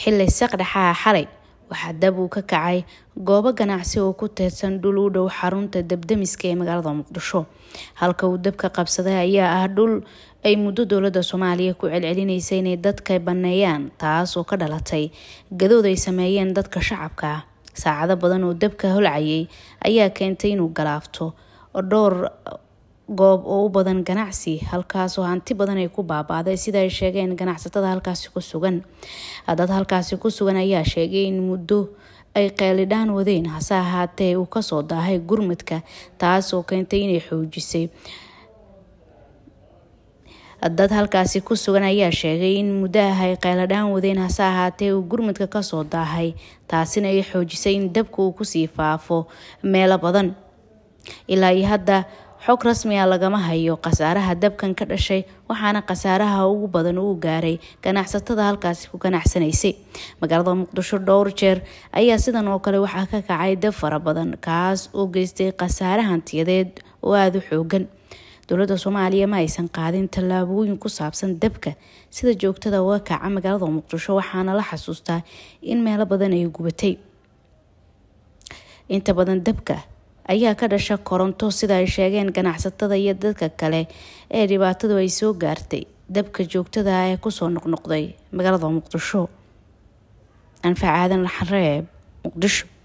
xilli saqdhaxaa xalay waxaa dab uu ka kacay goobo ganacsi oo ku teedsan dhul u dhow xarunta debdemiska ee magaalada muqdisho halka uu dabka qabsaday ayaa ah dhul ay muddo dowladda soomaaliya ku celcelinaysay inay dadka banneeyaan taas oo ka dhalatay gadood ay sameeyeen dadka shacabka ah saacado badan oo dabka holcayay ayaa keentay inuu galaafto dhowr goob oo u badan ganacsi halkaasoo hanti badan ay ku baabaaday sida ay sheegeen ganacsatada halkaasi ku sugan dad halkaasi ku sugan ayaa sheegay in muddo ay qeylidhaan wadeen hase ahaatee uu kasoo daahay gurmudka taas keentay inay xoojisay dad halkaasi ku sugan ayaa sheegay in muddo ay qayladhaan wadeen hase ahaatee uu gurmudka kasoo daahay taasina ay xoojisay in dabka uu kusii faafo meelo badan ilaa iyo hadda xog rasmiga ah lagama hayo khasaaraha dabkan ka dhashay waxaana khasaaraha ugu badan uu gaaray ganacsatada halkaasi ku ganacsanaysay magaalada muqdisho dhowr jeer ayaa sidan oo kale waxaa ka kacay dab fara badan kaas oo geystay khasaare hantiyadeed oo aada u xoogan dowladda soomaaliya ma aysan qaadin tallaabooyin ku saabsan dabka sida joogtada uga kaca magaalada muqdisho waxaana la xasuustaa in meelo badan ay gubatay inta badan dabka ayaa ka dhasha koronto sida ay sheegeen ganacsatada iyo dadka kale ee dhibaatadu ay soo gaartay dabka joogtada ah ee kusoo noqnoqday magaalada muqdisho anfac aadan xareeb muqdisho